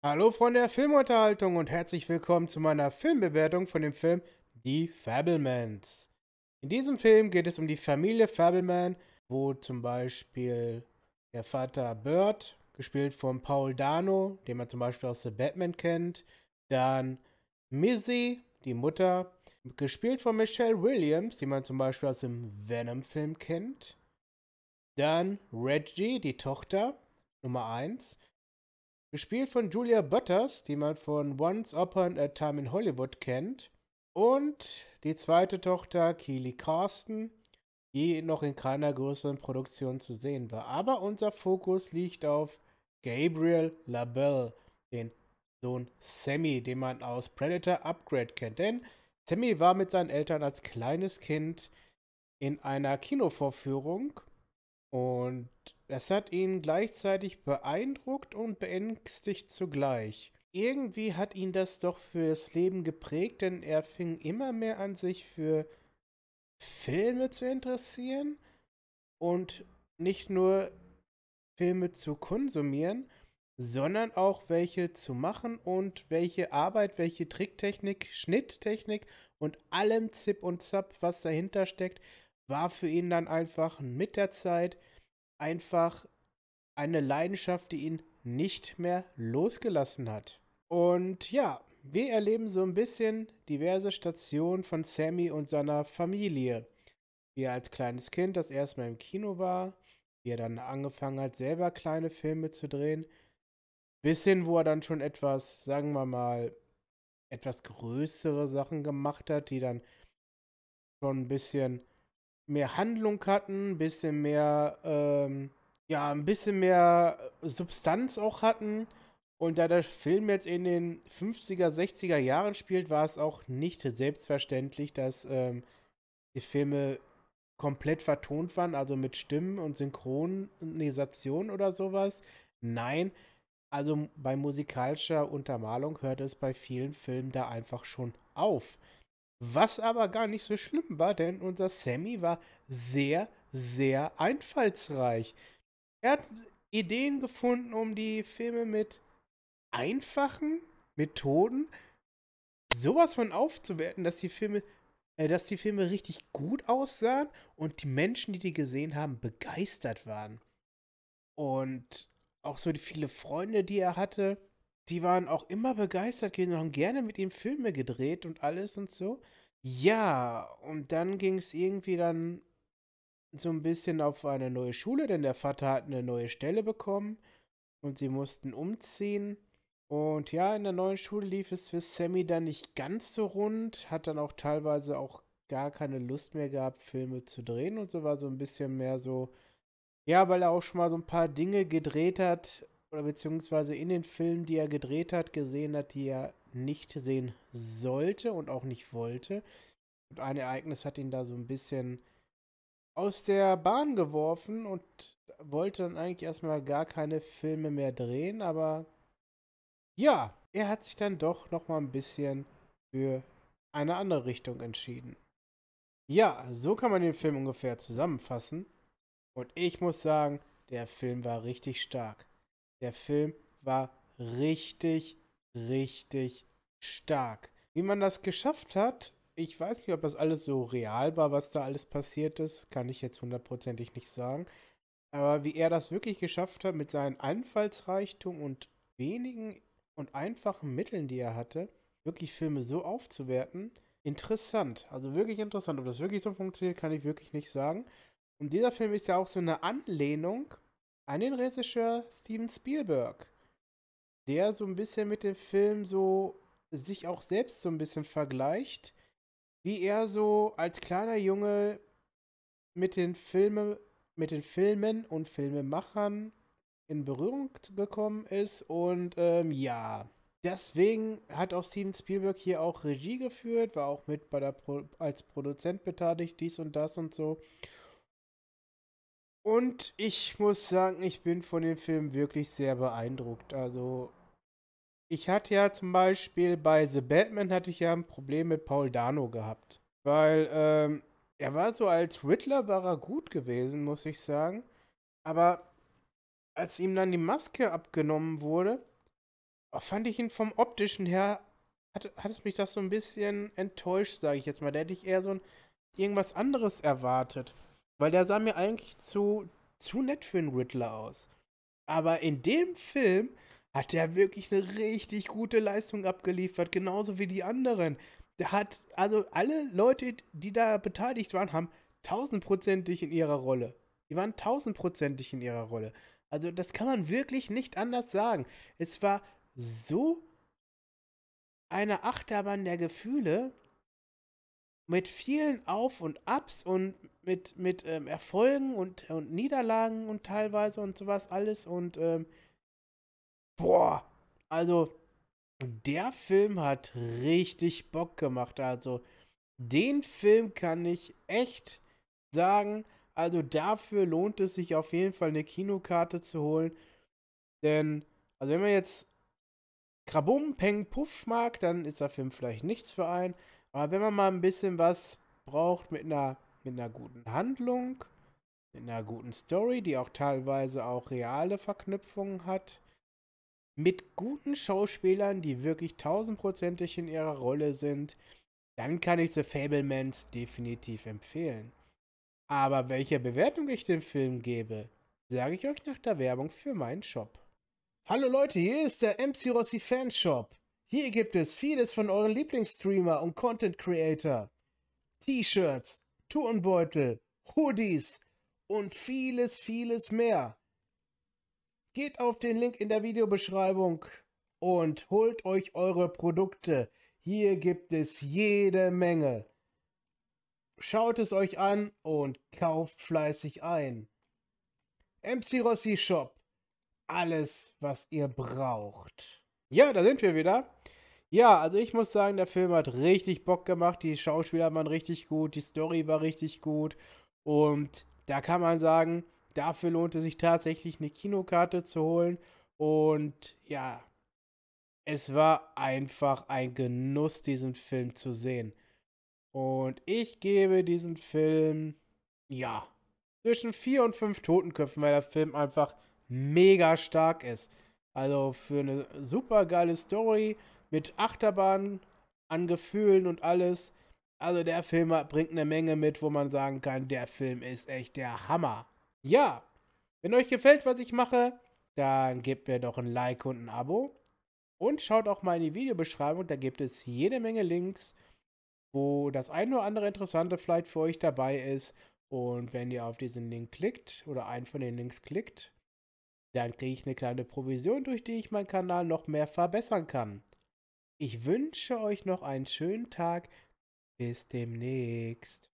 Hallo Freunde der Filmunterhaltung und herzlich willkommen zu meiner Filmbewertung von dem Film Die Fablemans. In diesem Film geht es um die Familie Fableman, wo zum Beispiel der Vater Bird, gespielt von Paul Dano, den man zum Beispiel aus The Batman kennt, dann Missy, die Mutter, gespielt von Michelle Williams, die man zum Beispiel aus dem Venom-Film kennt, dann Reggie, die Tochter, Nummer 1, Gespielt von Julia Butters, die man von Once Upon a Time in Hollywood kennt. Und die zweite Tochter, Keely Carsten, die noch in keiner größeren Produktion zu sehen war. Aber unser Fokus liegt auf Gabriel LaBelle, den Sohn Sammy, den man aus Predator Upgrade kennt. Denn Sammy war mit seinen Eltern als kleines Kind in einer Kinovorführung und das hat ihn gleichzeitig beeindruckt und beängstigt zugleich. Irgendwie hat ihn das doch fürs Leben geprägt, denn er fing immer mehr an, sich für Filme zu interessieren und nicht nur Filme zu konsumieren, sondern auch welche zu machen und welche Arbeit, welche Tricktechnik, Schnitttechnik und allem Zip und Zap, was dahinter steckt, war für ihn dann einfach mit der Zeit einfach eine Leidenschaft, die ihn nicht mehr losgelassen hat. Und ja, wir erleben so ein bisschen diverse Stationen von Sammy und seiner Familie. Wie er als kleines Kind das erste Mal im Kino war, wie er dann angefangen hat, selber kleine Filme zu drehen, bis hin, wo er dann schon etwas, sagen wir mal, etwas größere Sachen gemacht hat, die dann schon ein bisschen mehr Handlung hatten, ein bisschen mehr, ähm, ja, ein bisschen mehr äh, Substanz auch hatten. Und da der Film jetzt in den 50er, 60er Jahren spielt, war es auch nicht selbstverständlich, dass ähm, die Filme komplett vertont waren, also mit Stimmen und Synchronisation oder sowas. Nein, also bei musikalischer Untermalung hört es bei vielen Filmen da einfach schon auf. Was aber gar nicht so schlimm war, denn unser Sammy war sehr, sehr einfallsreich. Er hat Ideen gefunden, um die Filme mit einfachen Methoden sowas von aufzuwerten, dass die Filme, äh, dass die Filme richtig gut aussahen und die Menschen, die die gesehen haben, begeistert waren. Und auch so die viele Freunde, die er hatte, die waren auch immer begeistert gewesen, haben gerne mit ihm Filme gedreht und alles und so. Ja, und dann ging es irgendwie dann so ein bisschen auf eine neue Schule, denn der Vater hat eine neue Stelle bekommen und sie mussten umziehen. Und ja, in der neuen Schule lief es für Sammy dann nicht ganz so rund, hat dann auch teilweise auch gar keine Lust mehr gehabt, Filme zu drehen und so war so ein bisschen mehr so, ja, weil er auch schon mal so ein paar Dinge gedreht hat, oder beziehungsweise in den Filmen, die er gedreht hat, gesehen hat, die er nicht sehen sollte und auch nicht wollte. Und ein Ereignis hat ihn da so ein bisschen aus der Bahn geworfen und wollte dann eigentlich erstmal gar keine Filme mehr drehen, aber ja, er hat sich dann doch nochmal ein bisschen für eine andere Richtung entschieden. Ja, so kann man den Film ungefähr zusammenfassen. Und ich muss sagen, der Film war richtig stark. Der Film war richtig, richtig stark. Wie man das geschafft hat, ich weiß nicht, ob das alles so real war, was da alles passiert ist, kann ich jetzt hundertprozentig nicht sagen. Aber wie er das wirklich geschafft hat mit seinem Einfallsreichtum und wenigen und einfachen Mitteln, die er hatte, wirklich Filme so aufzuwerten, interessant. Also wirklich interessant. Ob das wirklich so funktioniert, kann ich wirklich nicht sagen. Und dieser Film ist ja auch so eine Anlehnung an den Regisseur Steven Spielberg, der so ein bisschen mit dem Film so sich auch selbst so ein bisschen vergleicht, wie er so als kleiner Junge mit den Filmen, mit den Filmen und Filmemachern in Berührung gekommen ist und ähm, ja, deswegen hat auch Steven Spielberg hier auch Regie geführt, war auch mit bei der Pro als Produzent beteiligt, dies und das und so und ich muss sagen, ich bin von dem Film wirklich sehr beeindruckt. Also, ich hatte ja zum Beispiel bei The Batman hatte ich ja ein Problem mit Paul Dano gehabt. Weil, ähm, er war so als Riddler war er gut gewesen, muss ich sagen. Aber als ihm dann die Maske abgenommen wurde, oh, fand ich ihn vom optischen her, hat, hat es mich das so ein bisschen enttäuscht, sage ich jetzt mal. Da hätte ich eher so ein, irgendwas anderes erwartet. Weil der sah mir eigentlich zu, zu nett für einen Riddler aus. Aber in dem Film hat der wirklich eine richtig gute Leistung abgeliefert, genauso wie die anderen. Der hat, also alle Leute, die da beteiligt waren, haben tausendprozentig in ihrer Rolle. Die waren tausendprozentig in ihrer Rolle. Also das kann man wirklich nicht anders sagen. Es war so eine Achterbahn der Gefühle, mit vielen Auf und Abs und mit, mit ähm, Erfolgen und, und Niederlagen und teilweise und sowas alles. Und ähm, boah, also der Film hat richtig Bock gemacht. Also den Film kann ich echt sagen. Also dafür lohnt es sich auf jeden Fall eine Kinokarte zu holen. Denn, also wenn man jetzt Krabum, Peng, Puff mag, dann ist der Film vielleicht nichts für einen. Aber wenn man mal ein bisschen was braucht mit einer, mit einer guten Handlung, mit einer guten Story, die auch teilweise auch reale Verknüpfungen hat, mit guten Schauspielern, die wirklich tausendprozentig in ihrer Rolle sind, dann kann ich The Fablemans definitiv empfehlen. Aber welche Bewertung ich dem Film gebe, sage ich euch nach der Werbung für meinen Shop. Hallo Leute, hier ist der MC Rossi Fanshop. Hier gibt es vieles von euren Lieblingsstreamer und Content Creator. T-Shirts, Turnbeutel, Hoodies und vieles, vieles mehr. Geht auf den Link in der Videobeschreibung und holt euch eure Produkte. Hier gibt es jede Menge. Schaut es euch an und kauft fleißig ein. MC Rossi Shop. Alles, was ihr braucht. Ja, da sind wir wieder. Ja, also ich muss sagen, der Film hat richtig Bock gemacht. Die Schauspieler waren richtig gut, die Story war richtig gut. Und da kann man sagen, dafür lohnt es sich tatsächlich eine Kinokarte zu holen. Und ja, es war einfach ein Genuss, diesen Film zu sehen. Und ich gebe diesen Film, ja, zwischen vier und fünf Totenköpfen, weil der Film einfach mega stark ist. Also für eine super geile Story mit Achterbahn an Gefühlen und alles. Also der Film bringt eine Menge mit, wo man sagen kann, der Film ist echt der Hammer. Ja, wenn euch gefällt, was ich mache, dann gebt mir doch ein Like und ein Abo. Und schaut auch mal in die Videobeschreibung, da gibt es jede Menge Links, wo das ein oder andere Interessante vielleicht für euch dabei ist. Und wenn ihr auf diesen Link klickt oder einen von den Links klickt, dann kriege ich eine kleine Provision, durch die ich meinen Kanal noch mehr verbessern kann. Ich wünsche euch noch einen schönen Tag. Bis demnächst.